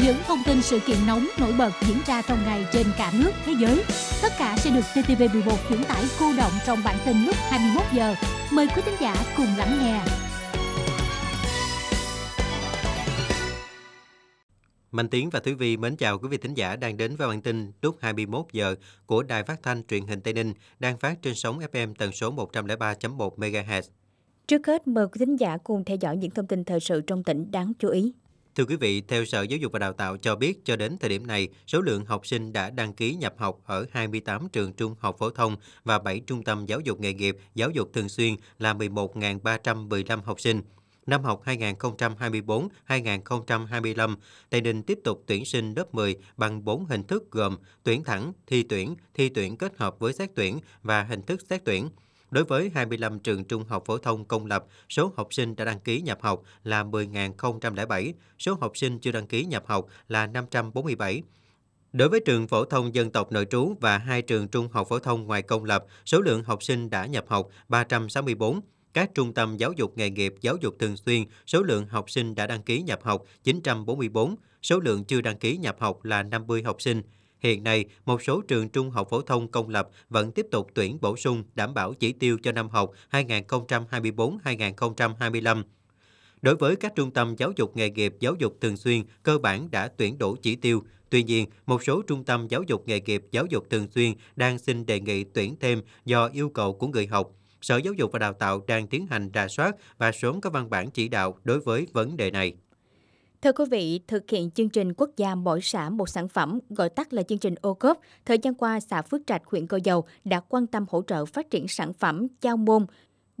những thông tin sự kiện nóng nổi bật diễn ra trong ngày trên cả nước, thế giới. Tất cả sẽ được VTV11 chuyển tải cô động trong bản tin lúc 21 giờ. Mời quý khán giả cùng lắng nghe. Minh Tiến và Thúy Vi mến chào quý vị thính giả đang đến với bản tin lúc 21 giờ của Đài Phát thanh Truyền hình Tây Ninh đang phát trên sóng FM tần số 103.1 MHz. Trước hết, mời quý thính giả cùng theo dõi những thông tin thời sự trong tỉnh đáng chú ý. Thưa quý vị, theo Sở Giáo dục và Đào tạo cho biết, cho đến thời điểm này, số lượng học sinh đã đăng ký nhập học ở 28 trường trung học phổ thông và 7 trung tâm giáo dục nghề nghiệp, giáo dục thường xuyên là 11.315 học sinh. Năm học 2024-2025, Tây Ninh tiếp tục tuyển sinh lớp 10 bằng 4 hình thức gồm tuyển thẳng, thi tuyển, thi tuyển kết hợp với xét tuyển và hình thức xét tuyển. Đối với 25 trường trung học phổ thông công lập, số học sinh đã đăng ký nhập học là 10.007, số học sinh chưa đăng ký nhập học là 547. Đối với trường phổ thông dân tộc nội trú và hai trường trung học phổ thông ngoài công lập, số lượng học sinh đã nhập học 364. Các trung tâm giáo dục nghề nghiệp, giáo dục thường xuyên, số lượng học sinh đã đăng ký nhập học 944, số lượng chưa đăng ký nhập học là 50 học sinh. Hiện nay, một số trường trung học phổ thông công lập vẫn tiếp tục tuyển bổ sung đảm bảo chỉ tiêu cho năm học 2024-2025. Đối với các trung tâm giáo dục nghề nghiệp giáo dục thường xuyên cơ bản đã tuyển đủ chỉ tiêu, Tuy nhiên, một số trung tâm giáo dục nghề nghiệp giáo dục thường xuyên đang xin đề nghị tuyển thêm do yêu cầu của người học. Sở Giáo dục và Đào tạo đang tiến hành rà soát và sớm có văn bản chỉ đạo đối với vấn đề này. Thưa quý vị, thực hiện chương trình quốc gia mỗi xã một sản phẩm, gọi tắt là chương trình ô cốp, thời gian qua xã Phước Trạch, huyện Cô Dầu đã quan tâm hỗ trợ phát triển sản phẩm, chao môn,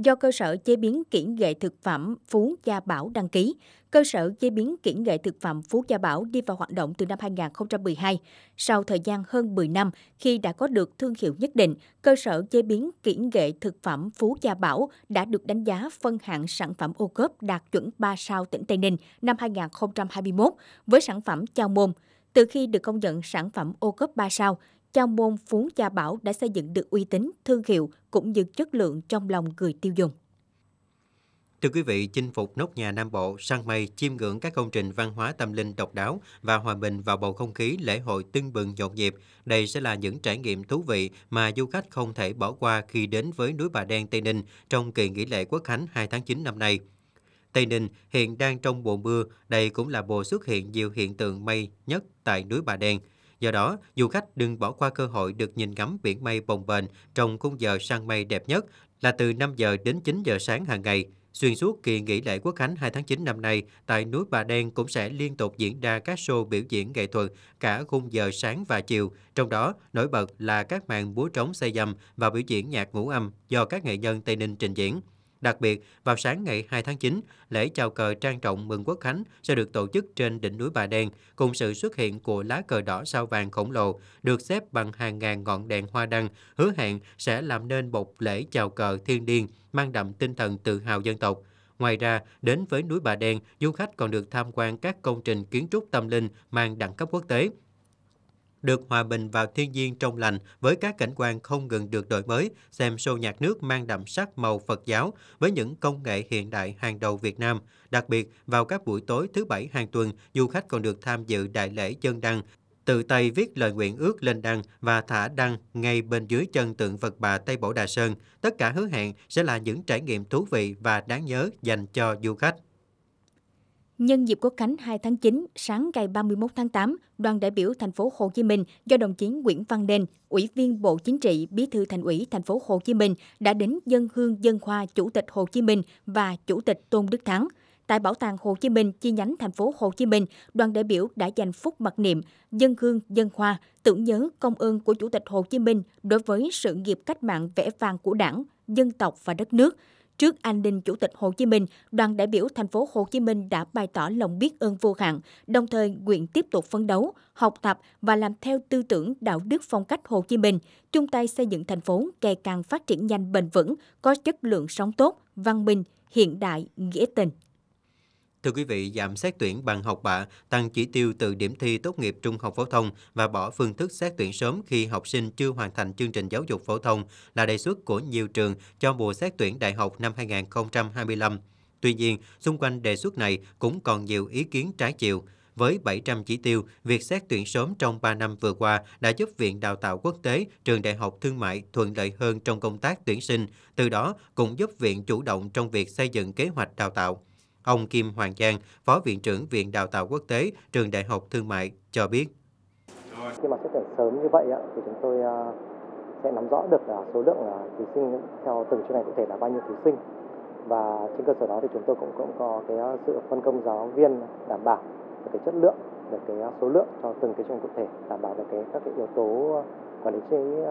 do cơ sở chế biến kiển nghệ thực phẩm Phú Gia Bảo đăng ký. Cơ sở chế biến kiển nghệ thực phẩm Phú Gia Bảo đi vào hoạt động từ năm 2012. Sau thời gian hơn 10 năm, khi đã có được thương hiệu nhất định, cơ sở chế biến kiển nghệ thực phẩm Phú Gia Bảo đã được đánh giá phân hạng sản phẩm ô cốp đạt chuẩn 3 sao tỉnh Tây Ninh năm 2021 với sản phẩm chao môn. Từ khi được công nhận sản phẩm ô cốp 3 sao, chào môn Phún Cha Bảo đã xây dựng được uy tín, thương hiệu cũng như chất lượng trong lòng người tiêu dùng. Thưa quý vị, chinh phục nóc nhà Nam Bộ, săn mây, chiêm ngưỡng các công trình văn hóa tâm linh độc đáo và hòa bình vào bầu không khí lễ hội tưng bừng nhộn nhịp. Đây sẽ là những trải nghiệm thú vị mà du khách không thể bỏ qua khi đến với núi Bà Đen Tây Ninh trong kỳ nghỉ lễ Quốc Khánh 2 tháng 9 năm nay. Tây Ninh hiện đang trong mùa mưa, đây cũng là mùa xuất hiện nhiều hiện tượng mây nhất tại núi Bà Đen – Do đó, du khách đừng bỏ qua cơ hội được nhìn ngắm biển mây bồng bềnh trong khung giờ săn mây đẹp nhất là từ 5 giờ đến 9 giờ sáng hàng ngày. Xuyên suốt kỳ nghỉ lễ Quốc khánh 2 tháng 9 năm nay, tại núi Bà Đen cũng sẽ liên tục diễn ra các show biểu diễn nghệ thuật cả khung giờ sáng và chiều, trong đó nổi bật là các màn búa trống xe dầm và biểu diễn nhạc ngũ âm do các nghệ nhân Tây Ninh trình diễn. Đặc biệt, vào sáng ngày 2 tháng 9, lễ chào cờ trang trọng mừng Quốc Khánh sẽ được tổ chức trên đỉnh núi Bà Đen cùng sự xuất hiện của lá cờ đỏ sao vàng khổng lồ được xếp bằng hàng ngàn ngọn đèn hoa đăng, hứa hẹn sẽ làm nên một lễ chào cờ thiên điên mang đậm tinh thần tự hào dân tộc. Ngoài ra, đến với núi Bà Đen, du khách còn được tham quan các công trình kiến trúc tâm linh mang đẳng cấp quốc tế, được hòa bình vào thiên nhiên trong lành với các cảnh quan không ngừng được đổi mới, xem show nhạc nước mang đậm sắc màu Phật giáo với những công nghệ hiện đại hàng đầu Việt Nam. Đặc biệt, vào các buổi tối thứ Bảy hàng tuần, du khách còn được tham dự đại lễ chân đăng, tự tay viết lời nguyện ước lên đăng và thả đăng ngay bên dưới chân tượng Phật bà Tây Bổ Đà Sơn. Tất cả hứa hẹn sẽ là những trải nghiệm thú vị và đáng nhớ dành cho du khách. Nhân dịp Quốc khánh 2 tháng 9, sáng ngày 31 tháng 8, đoàn đại biểu thành phố Hồ Chí Minh do đồng chí Nguyễn Văn Nên, Ủy viên Bộ Chính trị, Bí thư Thành ủy thành phố Hồ Chí Minh đã đến dân hương dân khoa Chủ tịch Hồ Chí Minh và Chủ tịch Tôn Đức Thắng. Tại Bảo tàng Hồ Chí Minh chi nhánh thành phố Hồ Chí Minh, đoàn đại biểu đã dành phút mặc niệm dân hương dân khoa tưởng nhớ công ơn của Chủ tịch Hồ Chí Minh đối với sự nghiệp cách mạng vẻ vang của Đảng, dân tộc và đất nước – Trước anh linh Chủ tịch Hồ Chí Minh, đoàn đại biểu thành phố Hồ Chí Minh đã bày tỏ lòng biết ơn vô hạn, đồng thời nguyện tiếp tục phấn đấu, học tập và làm theo tư tưởng đạo đức phong cách Hồ Chí Minh, chung tay xây dựng thành phố ngày càng phát triển nhanh bền vững, có chất lượng sống tốt, văn minh, hiện đại, nghĩa tình. Thưa quý vị, giảm xét tuyển bằng học bạ, tăng chỉ tiêu từ điểm thi tốt nghiệp trung học phổ thông và bỏ phương thức xét tuyển sớm khi học sinh chưa hoàn thành chương trình giáo dục phổ thông là đề xuất của nhiều trường cho mùa xét tuyển đại học năm 2025. Tuy nhiên, xung quanh đề xuất này cũng còn nhiều ý kiến trái chiều. Với 700 chỉ tiêu, việc xét tuyển sớm trong 3 năm vừa qua đã giúp Viện Đào tạo Quốc tế, Trường Đại học Thương mại thuận lợi hơn trong công tác tuyển sinh, từ đó cũng giúp Viện chủ động trong việc xây dựng kế hoạch đào tạo. Ông Kim Hoàng Giang, Phó Viện trưởng Viện Đào tạo Quốc tế, Trường Đại học Thương mại, cho biết. Khi mà xét tuyển sớm như vậy thì chúng tôi à, sẽ nắm rõ được à, số lượng à, thí sinh theo từng chuyên ngành cụ thể là bao nhiêu thí sinh và trên cơ sở đó thì chúng tôi cũng cũng có cái sự phân công giáo viên đảm bảo về cái chất lượng về cái số lượng cho từng cái chuyên cụ thể đảm bảo về cái các cái yếu tố quản lý chế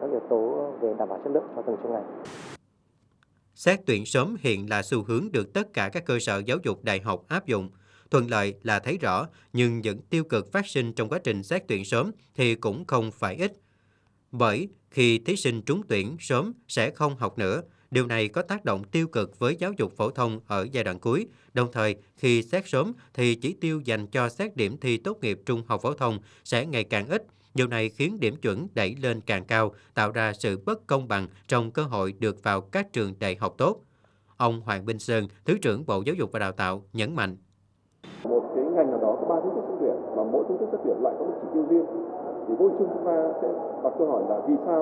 các yếu tố về đảm bảo chất lượng cho từng chuyên ngành Xét tuyển sớm hiện là xu hướng được tất cả các cơ sở giáo dục đại học áp dụng. Thuận lợi là thấy rõ, nhưng những tiêu cực phát sinh trong quá trình xét tuyển sớm thì cũng không phải ít. Bởi khi thí sinh trúng tuyển sớm sẽ không học nữa, Điều này có tác động tiêu cực với giáo dục phổ thông ở giai đoạn cuối. Đồng thời, khi xét sớm thì chỉ tiêu dành cho xét điểm thi tốt nghiệp trung học phổ thông sẽ ngày càng ít, Điều này khiến điểm chuẩn đẩy lên càng cao, tạo ra sự bất công bằng trong cơ hội được vào các trường đại học tốt. Ông Hoàng Minh Sơn, Thứ trưởng Bộ Giáo dục và Đào tạo, nhấn mạnh. Một cái ngành nào đó có ba phương thức xét tuyển và mỗi phương thức xét tuyển lại có một chỉ tiêu riêng. Thì vô chung chúng ta sẽ đặt câu hỏi là vì sao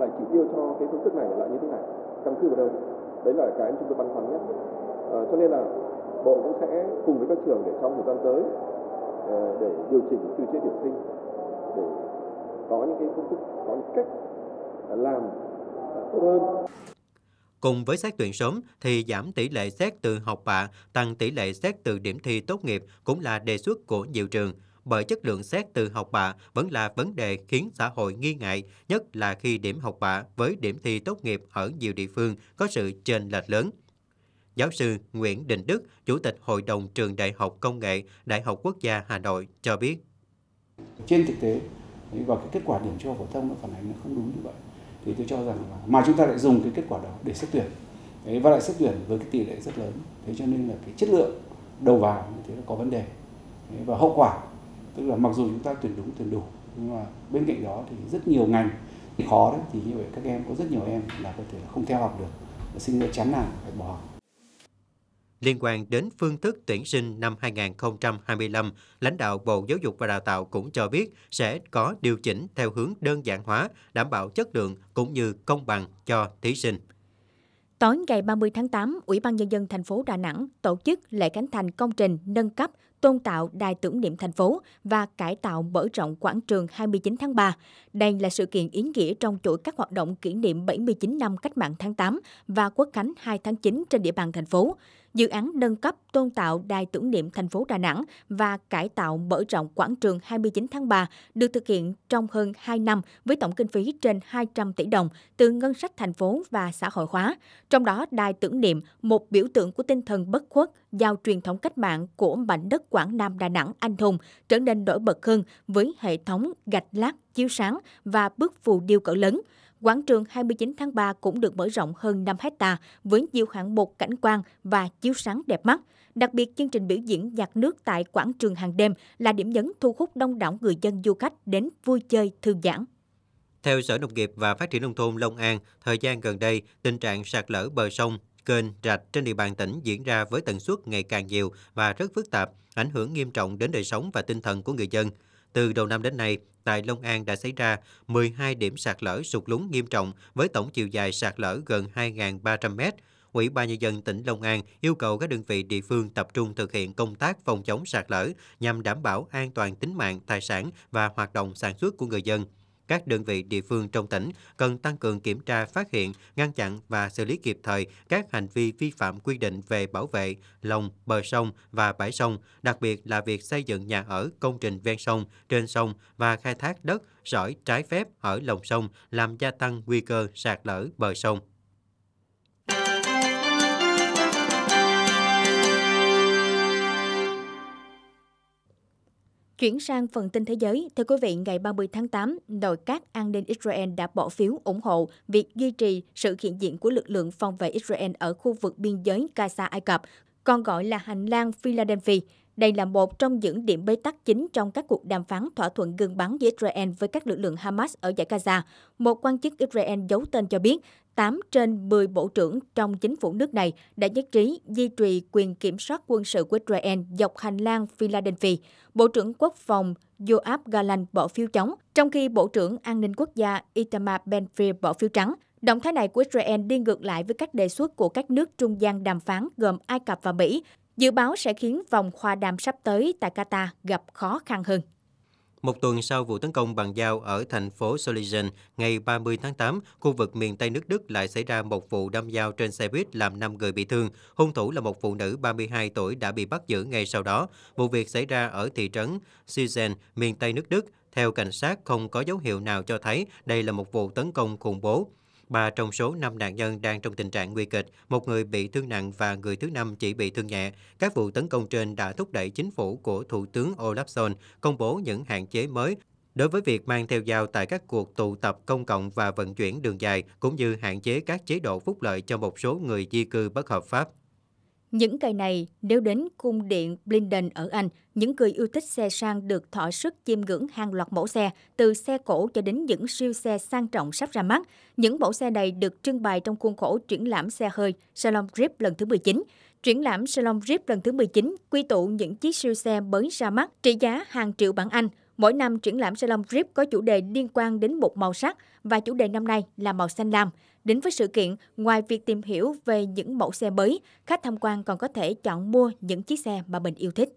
lại chỉ tiêu cho cái phương thức này lại như thế này, căn cứ vào đâu? Đấy là cái chúng tôi băn khoăn nhất. À, cho nên là bộ cũng sẽ cùng với các trường để trong thời gian tới ờ, để điều chỉnh quy chế tuyển sinh để có những cái phương thức, có những cách làm tốt hơn. Cùng với xét tuyển sớm thì giảm tỷ lệ xét từ học bạ, tăng tỷ lệ xét từ điểm thi tốt nghiệp cũng là đề xuất của nhiều trường bởi chất lượng xét từ học bạ vẫn là vấn đề khiến xã hội nghi ngại, nhất là khi điểm học bạ với điểm thi tốt nghiệp ở nhiều địa phương có sự chênh lệch lớn. Giáo sư Nguyễn Đình Đức, Chủ tịch Hội đồng Trường Đại học Công nghệ Đại học Quốc gia Hà Nội cho biết. Trên thực tế và cái kết quả điểm trung học phổ thông nó phản ánh nó không đúng như vậy thì tôi cho rằng là mà chúng ta lại dùng cái kết quả đó để xét tuyển đấy, và lại xét tuyển với cái tỷ lệ rất lớn thế cho nên là cái chất lượng đầu vào như thế là có vấn đề đấy, và hậu quả tức là mặc dù chúng ta tuyển đúng tuyển đủ nhưng mà bên cạnh đó thì rất nhiều ngành thì khó đấy thì như vậy các em có rất nhiều em là có thể là không theo học được sinh ra chán nản phải bỏ học liên quan đến phương thức tuyển sinh năm 2025, lãnh đạo Bộ Giáo dục và Đào tạo cũng cho biết sẽ có điều chỉnh theo hướng đơn giản hóa, đảm bảo chất lượng cũng như công bằng cho thí sinh. Tối ngày 30 tháng 8, Ủy ban Nhân dân thành phố Đà Nẵng tổ chức lễ khánh thành công trình nâng cấp tôn tạo đài tưởng niệm thành phố và cải tạo mở rộng quảng trường 29 tháng 3. Đây là sự kiện ý nghĩa trong chuỗi các hoạt động kỷ niệm 79 năm cách mạng tháng 8 và quốc khánh 2 tháng 9 trên địa bàn thành phố dự án nâng cấp tôn tạo đài tưởng niệm thành phố Đà Nẵng và cải tạo mở rộng quảng trường 29 tháng 3 được thực hiện trong hơn 2 năm với tổng kinh phí trên 200 tỷ đồng từ ngân sách thành phố và xã hội hóa. Trong đó, đài tưởng niệm một biểu tượng của tinh thần bất khuất, giao truyền thống cách mạng của mảnh đất Quảng Nam Đà Nẵng anh hùng trở nên nổi bật hơn với hệ thống gạch lát chiếu sáng và bức phù điêu cỡ lớn. Quảng trường 29 tháng 3 cũng được mở rộng hơn 5 hecta với nhiều hạng mục cảnh quan và chiếu sáng đẹp mắt. Đặc biệt, chương trình biểu diễn nhạc nước tại quảng trường hàng đêm là điểm nhấn thu hút đông đảo người dân du khách đến vui chơi, thư giãn. Theo Sở Nông nghiệp và Phát triển Nông thôn Long An, thời gian gần đây, tình trạng sạt lở bờ sông, kênh, rạch trên địa bàn tỉnh diễn ra với tần suất ngày càng nhiều và rất phức tạp, ảnh hưởng nghiêm trọng đến đời sống và tinh thần của người dân. Từ đầu năm đến nay, tại Long An đã xảy ra 12 điểm sạt lở sụt lún nghiêm trọng với tổng chiều dài sạt lở gần 2.300 m Ủy ban nhân dân tỉnh Long An yêu cầu các đơn vị địa phương tập trung thực hiện công tác phòng chống sạt lở nhằm đảm bảo an toàn tính mạng, tài sản và hoạt động sản xuất của người dân các đơn vị địa phương trong tỉnh cần tăng cường kiểm tra phát hiện, ngăn chặn và xử lý kịp thời các hành vi vi phạm quy định về bảo vệ lòng, bờ sông và bãi sông, đặc biệt là việc xây dựng nhà ở, công trình ven sông, trên sông và khai thác đất, sỏi trái phép ở lòng sông làm gia tăng nguy cơ sạt lở bờ sông. Chuyển sang phần tin thế giới, thưa quý vị, ngày 30 tháng 8, nội các an ninh Israel đã bỏ phiếu ủng hộ việc duy trì sự hiện diện của lực lượng phòng vệ Israel ở khu vực biên giới Gaza Ai Cập, còn gọi là hành lang Philadelphia. Đây là một trong những điểm bế tắc chính trong các cuộc đàm phán thỏa thuận ngừng bắn giữa Israel với các lực lượng Hamas ở giải Gaza. Một quan chức Israel giấu tên cho biết 8 trên 10 bộ trưởng trong chính phủ nước này đã nhất trí duy trì quyền kiểm soát quân sự của Israel dọc hành lang Philadelphia. Bộ trưởng Quốc phòng Yoav Galan bỏ phiếu chống, trong khi Bộ trưởng An ninh Quốc gia Itamar Ben-Gvir bỏ phiếu trắng. Động thái này của Israel đi ngược lại với các đề xuất của các nước trung gian đàm phán gồm Ai Cập và Mỹ, dự báo sẽ khiến vòng hòa đàm sắp tới tại Qatar gặp khó khăn hơn. Một tuần sau vụ tấn công bằng dao ở thành phố Solingen ngày 30 tháng 8, khu vực miền Tây nước Đức lại xảy ra một vụ đâm dao trên xe buýt làm 5 người bị thương. Hung thủ là một phụ nữ 32 tuổi đã bị bắt giữ ngay sau đó. Vụ việc xảy ra ở thị trấn Siegen, miền Tây nước Đức. Theo cảnh sát, không có dấu hiệu nào cho thấy đây là một vụ tấn công khủng bố. Ba trong số 5 nạn nhân đang trong tình trạng nguy kịch, một người bị thương nặng và người thứ năm chỉ bị thương nhẹ. Các vụ tấn công trên đã thúc đẩy chính phủ của Thủ tướng Olaf Scholz công bố những hạn chế mới đối với việc mang theo dao tại các cuộc tụ tập công cộng và vận chuyển đường dài, cũng như hạn chế các chế độ phúc lợi cho một số người di cư bất hợp pháp. Những cây này, nếu đến cung điện Blinden ở Anh, những người yêu thích xe sang được thỏa sức chiêm ngưỡng hàng loạt mẫu xe, từ xe cổ cho đến những siêu xe sang trọng sắp ra mắt. Những mẫu xe này được trưng bày trong khuôn khổ triển lãm xe hơi Salon Grip lần thứ 19. Triển lãm Salon Grip lần thứ 19 quy tụ những chiếc siêu xe mới ra mắt trị giá hàng triệu bảng Anh. Mỗi năm, triển lãm Salon Grip có chủ đề liên quan đến một màu sắc và chủ đề năm nay là màu xanh lam. Đến với sự kiện, ngoài việc tìm hiểu về những mẫu xe mới, khách tham quan còn có thể chọn mua những chiếc xe mà mình yêu thích.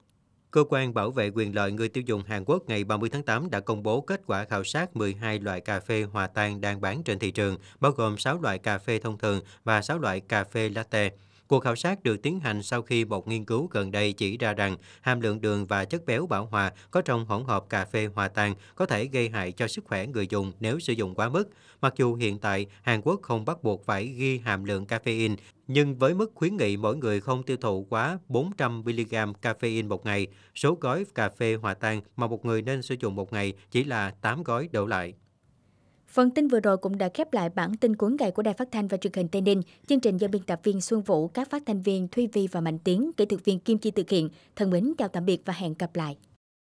Cơ quan bảo vệ quyền lợi người tiêu dùng Hàn Quốc ngày 30 tháng 8 đã công bố kết quả khảo sát 12 loại cà phê hòa tan đang bán trên thị trường, bao gồm 6 loại cà phê thông thường và 6 loại cà phê latte. Cuộc khảo sát được tiến hành sau khi một nghiên cứu gần đây chỉ ra rằng hàm lượng đường và chất béo bão hòa có trong hỗn hợp cà phê hòa tan có thể gây hại cho sức khỏe người dùng nếu sử dụng quá mức. Mặc dù hiện tại Hàn Quốc không bắt buộc phải ghi hàm lượng caffeine, nhưng với mức khuyến nghị mỗi người không tiêu thụ quá 400mg caffeine một ngày, số gói cà phê hòa tan mà một người nên sử dụng một ngày chỉ là 8 gói đổ lại. Phần tin vừa rồi cũng đã khép lại bản tin cuối ngày của Đài Phát thanh và Truyền hình Tây Ninh. Chương trình do biên tập viên Xuân Vũ, các phát thanh viên Thuy Vi và Mạnh Tiến, kỹ thuật viên Kim Chi thực hiện. Thân mến chào tạm biệt và hẹn gặp lại.